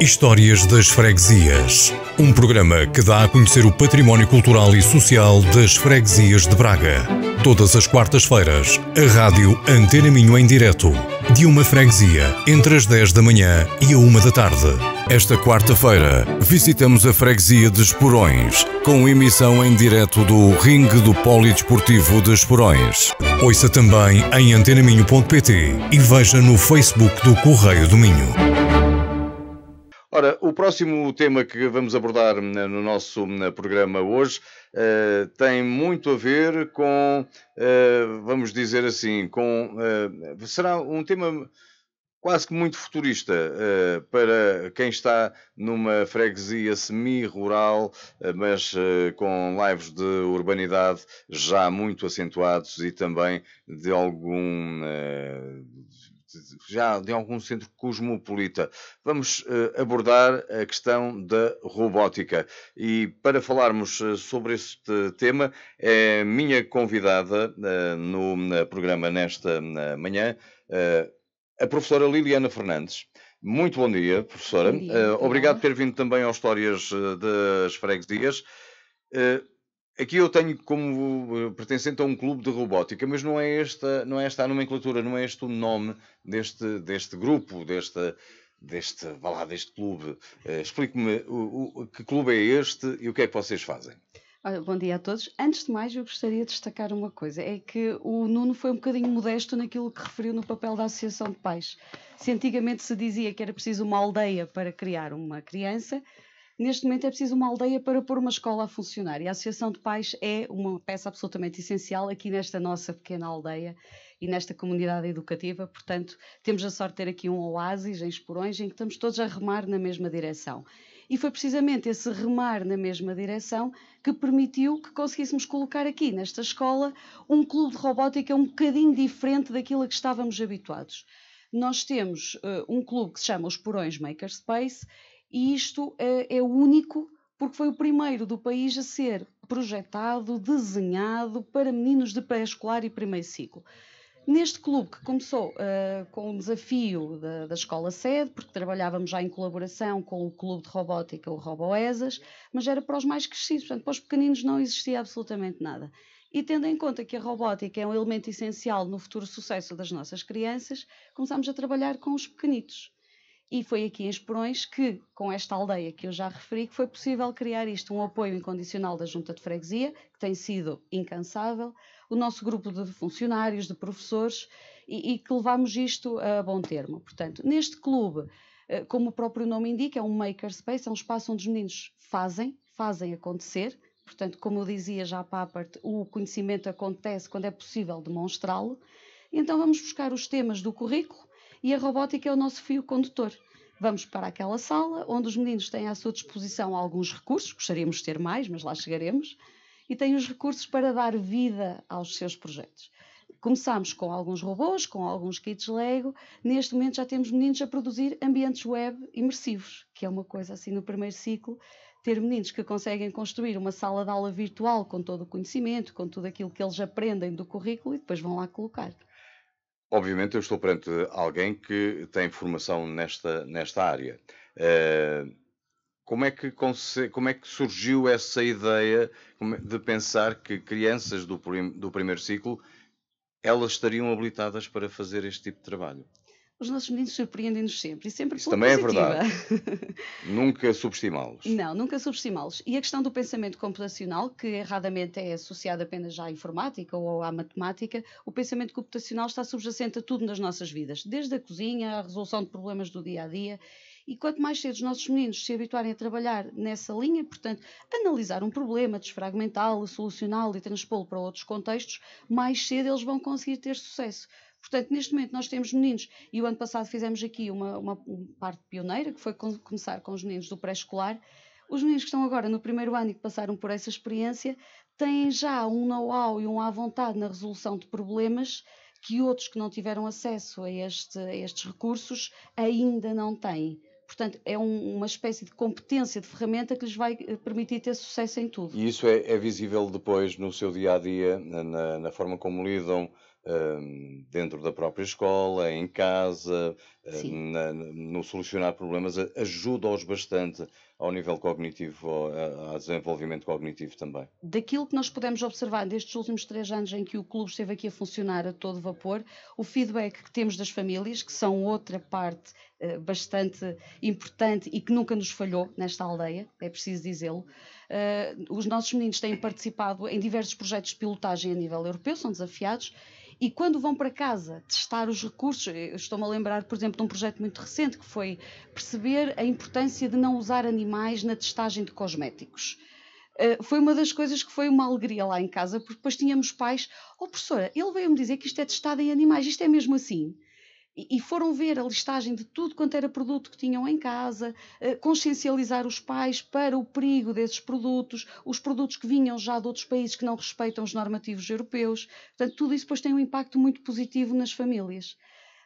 Histórias das Freguesias. Um programa que dá a conhecer o património cultural e social das freguesias de Braga. Todas as quartas-feiras, a rádio Antena Minho em direto. De uma freguesia, entre as 10 da manhã e a 1 da tarde. Esta quarta-feira, visitamos a freguesia de Esporões, com emissão em direto do Ringue do Polidesportivo de Esporões. Ouça também em antenaminho.pt e veja no Facebook do Correio do Minho. Ora, o próximo tema que vamos abordar hum, no nosso hum, programa hoje uh, tem muito a ver com, uh, vamos dizer assim, com uh, será um tema quase que muito futurista uh, para quem está numa freguesia semi-rural, uh, mas uh, com lives de urbanidade já muito acentuados e também de algum já de algum centro cosmopolita. Vamos eh, abordar a questão da robótica. E para falarmos eh, sobre este tema, é minha convidada eh, no programa nesta manhã, a professora Liliana Fernandes. Muito bom dia, professora. Bom dia, obrigado por ter vindo também ao Histórias das Freguesias. Aqui eu tenho como eh, pertencente a um clube de robótica, mas não é esta, não é esta a nomenclatura, não é este o nome deste, deste grupo, deste, deste, vá lá, deste clube. Uh, Explique-me o, o, que clube é este e o que é que vocês fazem. bom dia a todos. Antes de mais, eu gostaria de destacar uma coisa: é que o Nuno foi um bocadinho modesto naquilo que referiu no papel da Associação de Pais. Se antigamente se dizia que era preciso uma aldeia para criar uma criança, Neste momento é preciso uma aldeia para pôr uma escola a funcionar e a Associação de Pais é uma peça absolutamente essencial aqui nesta nossa pequena aldeia e nesta comunidade educativa. Portanto, temos a sorte de ter aqui um oásis em Esporões em que estamos todos a remar na mesma direção. E foi precisamente esse remar na mesma direção que permitiu que conseguíssemos colocar aqui, nesta escola, um clube de robótica um bocadinho diferente daquilo a que estávamos habituados. Nós temos uh, um clube que se chama os Porões Makerspace e isto é, é único porque foi o primeiro do país a ser projetado, desenhado para meninos de pré-escolar e primeiro ciclo. Neste clube, que começou uh, com o desafio da, da, escola sede, porque trabalhávamos já em colaboração com o clube de robótica, o Roboesas, mas era para os mais crescidos, portanto, para os pequeninos não existia absolutamente nada. E tendo em conta que a robótica é um elemento essencial no futuro sucesso das nossas crianças, começámos a trabalhar com os pequenitos. E foi aqui em Esperões que, com esta aldeia que eu já referi, que foi possível criar isto, um apoio incondicional da Junta de Freguesia, que tem sido incansável, o nosso grupo de funcionários, de professores, e, e que levámos isto a bom termo. Portanto, neste clube, eh, como o próprio nome indica, é um makerspace, é um espaço onde os meninos fazem, fazem acontecer. Portanto, como eu dizia já a Papert, o conhecimento acontece quando é possível demonstrá-lo. Então vamos buscar os temas do currículo, e a robótica é o nosso fio condutor. Vamos para aquela sala onde os meninos têm à sua disposição alguns recursos, gostaríamos de ter mais, mas lá chegaremos, e têm os recursos para dar vida aos seus projetos. Começamos com alguns robôs, com alguns kits Lego. Neste momento já temos meninos a produzir ambientes web imersivos, que é uma coisa assim no primeiro ciclo, ter meninos que conseguem construir uma sala de aula virtual com todo o conhecimento, com tudo aquilo que eles aprendem do currículo e depois vão lá colocar. Obviamente, eu estou perante alguém que tem formação nesta, nesta área. Uh, como, é que, como é que surgiu essa ideia é, de pensar que crianças do, prim, do primeiro ciclo elas estariam habilitadas para fazer este tipo de trabalho? os nossos meninos surpreendem-nos sempre e sempre Isso também é positiva. é verdade. nunca subestimá-los. Não, nunca subestimá-los. E a questão do pensamento computacional, que erradamente é associado apenas à informática ou à matemática, o pensamento computacional está subjacente a tudo nas nossas vidas, desde a cozinha à resolução de problemas do dia a dia. E quanto mais cedo os nossos meninos se habituarem a trabalhar nessa linha, portanto, analisar um problema, desfragmentá-lo, solucioná-lo e transpô-lo para outros contextos, mais cedo eles vão conseguir ter sucesso. Portanto, neste momento nós temos meninos, e o ano passado fizemos aqui uma, uma parte pioneira, que foi com, começar com os meninos do pré-escolar. Os meninos que estão agora no primeiro ano e que passaram por essa experiência têm já um know-how e um à vontade na resolução de problemas que outros que não tiveram acesso a, este, a estes recursos ainda não têm. Portanto, é um, uma espécie de competência, de ferramenta que lhes vai eh, permitir ter sucesso em tudo. E isso é, é visível depois no seu dia a dia, na, na forma como lidam Hum, dentro da própria escola, em casa, hum, na, no solucionar problemas, ajuda-os bastante ao nível cognitivo, ao, ao desenvolvimento cognitivo também. Daquilo que nós podemos observar destes últimos três anos em que o clube esteve aqui a funcionar a todo vapor, o feedback que temos das famílias, que são outra parte eh, bastante importante e que nunca nos falhou nesta aldeia, é preciso dizê-lo. Uh, os nossos meninos têm participado em diversos projetos de pilotagem a nível europeu, são desafiados e quando vão para casa testar os recursos, eh, estou-me a lembrar, por exemplo, de um projeto muito recente que foi perceber a importância de não usar animais na testagem de cosméticos. Uh, foi uma das coisas que foi uma alegria lá em casa, porque depois tínhamos pais, oh professora, ele veio-me dizer que isto é testado em animais, isto é mesmo assim? e foram ver a listagem de tudo quanto era produto que tinham em casa, eh, consciencializar os pais para o perigo desses produtos, os produtos que vinham já de outros países que não respeitam os normativos europeus. Portanto, tudo isso depois tem um impacto muito positivo nas famílias.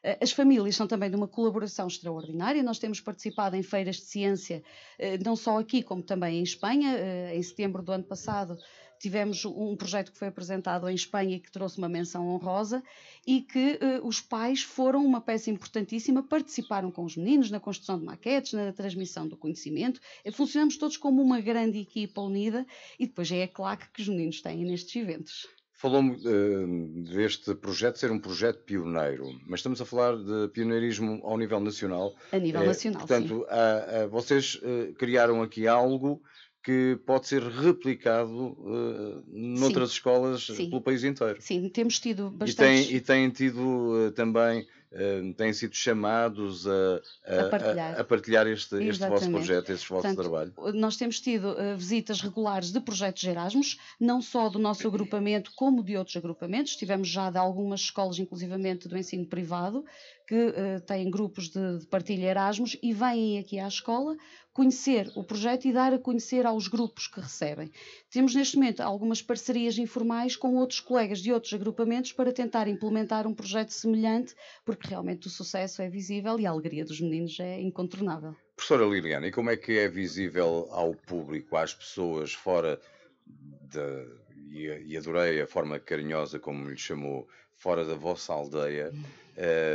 Eh, as famílias são também de uma colaboração extraordinária. Nós temos participado em feiras de ciência, eh, não só aqui como também em Espanha. Em setembro do ano passado Tivemos um projeto que foi apresentado em Espanha e que trouxe uma menção honrosa e que eh, os pais foram uma peça importantíssima, participaram com os meninos na construção de maquetes, na transmissão do conhecimento. Eh, funcionamos todos como uma grande equipa unida e depois é a claque que os meninos têm nestes eventos. Falou-me uh, deste projeto ser um projeto pioneiro, mas estamos a falar de pioneirismo ao nível nacional. A nível é, nacional, portanto, sim. Portanto, vocês uh, criaram aqui algo que pode ser replicado uh, noutras sim, escolas eh, sim. pelo país inteiro. Sim, temos tido bastante. E têm tido uh, também, uh, têm sido chamados a, a, a partilhar, a, a partilhar este, este, vosso projeto, este vosso Portanto, trabalho. Nós temos tido uh, visitas regulares de projetos Erasmus, não só do nosso agrupamento, como de outros agrupamentos. Tivemos já de algumas escolas, inclusivamente do ensino privado, que uh, têm grupos de, de partilha Erasmus e vêm aqui à escola conhecer o projeto e dar a conhecer aos grupos que recebem. Temos neste momento algumas parcerias informais com outros colegas de outros agrupamentos para tentar implementar um projeto semelhante, porque realmente o sucesso é visível e a alegria dos meninos é incontornável. Professora Liliana, e como é que é visível ao público, às pessoas fora de, e, e, adorei a forma carinhosa como lhe chamou, fora da vossa aldeia.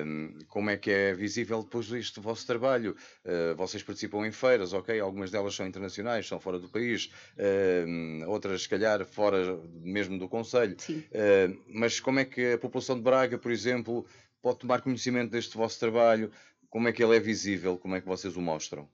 Um, como é que é visível depois este vosso trabalho? Uh, vocês participam em feiras, ok? Algumas delas são internacionais, são fora do país, uh, outras, se calhar, fora mesmo do Conselho. Uh, mas como é que a população de Braga, por exemplo, pode tomar conhecimento deste vosso trabalho? Como é que ele é visível? Como é que vocês o mostram?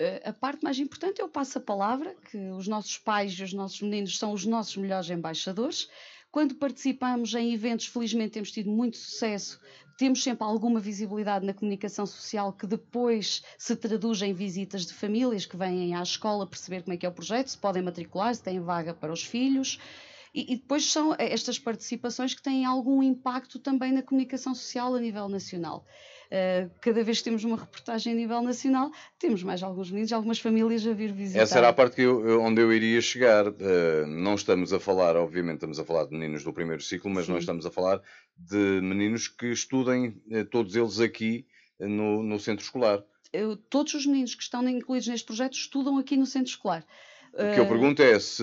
Eh, a parte mais importante, eu passo a palavra, que os nossos pais e os nossos meninos são os nossos melhores embaixadores. Quando participamos em eventos, felizmente temos tido muito sucesso, temos sempre alguma visibilidade na comunicação social que depois se traduz em visitas de famílias que vêm à escola perceber como é que é o projeto, se podem matricular, se têm vaga para os filhos. E, e depois são eh, estas participações que têm algum impacto também na comunicação social a nível nacional. Eh, cada vez que temos uma reportagem a nível nacional, temos mais alguns meninos, algumas famílias a vir visitar. Essa era a parte eu, onde eu iria chegar. Uh, não estamos a falar, obviamente, estamos a falar de meninos do primeiro ciclo, mas Sim. não estamos a falar de meninos que estudem, eh, todos eles aqui no, no centro escolar. Eu, todos os meninos que estão incluídos neste projeto estudam aqui no centro escolar. O que eu ah, pergunto é se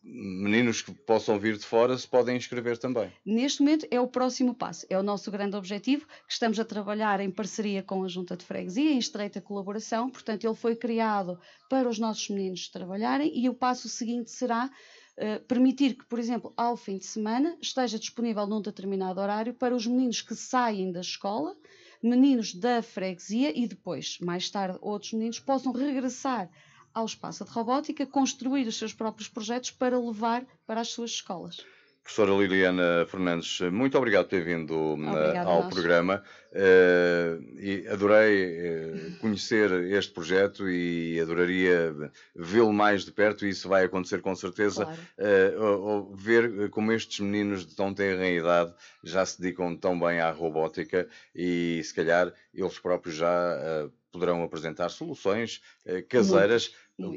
meninos que possam vir de fora se podem inscrever também. Neste momento é o próximo passo, é o nosso grande objetivo, que estamos a trabalhar em parceria com a Junta de Freguesia, em estreita colaboração, portanto ele foi criado para os nossos meninos trabalharem e o passo seguinte será Uh, permitir que, por exemplo, ao fim de semana esteja disponível num determinado horário para os meninos que saem da escola, meninos da freguesia e depois, mais tarde, outros meninos possam regressar ao espaço de robótica, construir os seus próprios projetos para levar para as suas escolas. Professora Liliana Fernandes, muito obrigado por ter vindo eh, Obrigada ao programa. Uh, adorei uh, conhecer este projeto e adoraria vê-lo mais de perto, e isso vai acontecer com certeza. Claro. Uh, ver como estes meninos de tão tenra idade já se dedicam tão bem à robótica e, se calhar, eles próprios já poderão apresentar soluções caseiras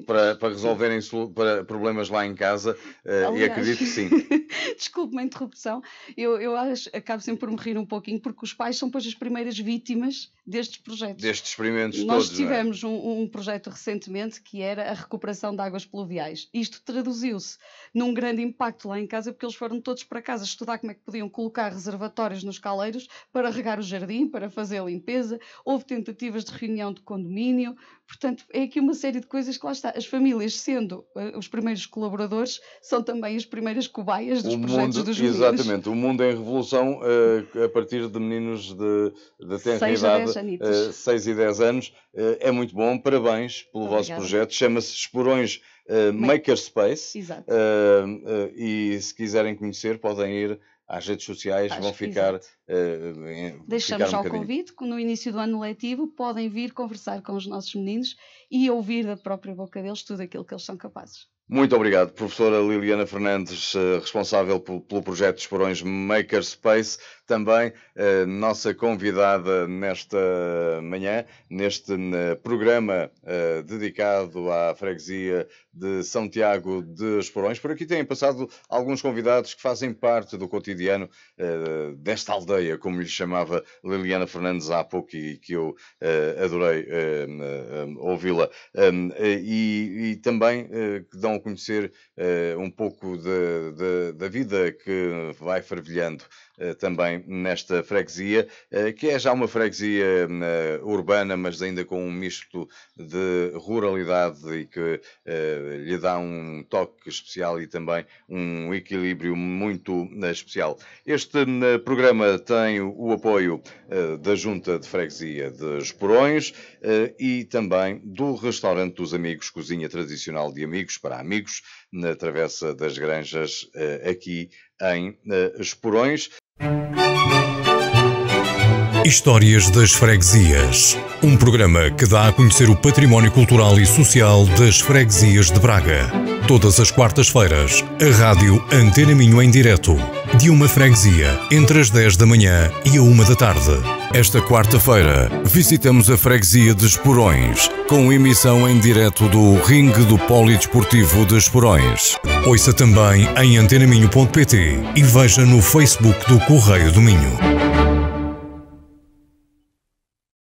para, para, resolverem para problemas lá em casa eh, Aliás, e acredito que sim. Desculpe-me a interrupção, eu, eu acho, acabo sempre por me rir um pouquinho porque os pais são pois as primeiras vítimas destes projetos. Destes experimentos Nós todos, é? tivemos é? um, um, projeto recentemente que era a recuperação de águas pluviais. Isto traduziu-se num grande impacto lá em casa porque eles foram todos para casa estudar como é que podiam colocar reservatórios nos caleiros para regar o jardim, para fazer a limpeza. Houve tentativas de reunião de condomínio. Portanto, é aqui uma série de coisas que lá está, as famílias sendo eh, os primeiros colaboradores, são também as primeiras cobaias dos o projetos mundo, dos meninos. Exatamente, o mundo em revolução uh, a partir de meninos de, de tenra idade, 6 uh, eh, e 10 anos, uh, é muito bom, parabéns pelo Obrigada. vosso projeto, chama-se Esporões Makerspace, e se quiserem conhecer podem ir às redes sociais Acho vão ficar. Uh, Deixamos ficar um ao convite que no início do ano letivo podem vir conversar com os nossos meninos e ouvir da própria boca deles tudo aquilo que eles são capazes. Muito obrigado, professora Liliana Fernandes, eh, responsável pelo projeto Esporões Makerspace, também eh, nossa convidada nesta manhã, neste eh, programa dedicado à freguesia de São Tiago de Esporões. Por aqui têm passado alguns convidados que fazem parte do cotidiano desta aldeia, como lhe chamava Liliana Fernandes há pouco e que eu adorei ouvi-la. E, e também que dão conhecer uh, um pouco da, da vida que vai fervilhando eh, também nesta freguesia, eh, que é já uma freguesia eh, urbana, mas ainda com um misto de ruralidade e que lhe dá um toque especial e também um equilíbrio muito especial. Este programa tem o apoio da Junta de Freguesia de Esporões e também do Restaurante dos Amigos, cozinha tradicional de amigos para amigos, na Travessa das Granjas, aqui em uh, eh, Esporões. Histórias das Freguesias. Um programa que dá a conhecer o património cultural e social das freguesias de Braga. Todas as quartas-feiras, a Rádio Antena Minho em direto de uma freguesia, entre as 10 da manhã e a 1 da tarde. Esta quarta-feira, visitamos a freguesia de Esporões, com emissão em direto do Ringue do Polidesportivo de Esporões. Ouça também em antenaminho.pt e veja no Facebook do Correio do Minho.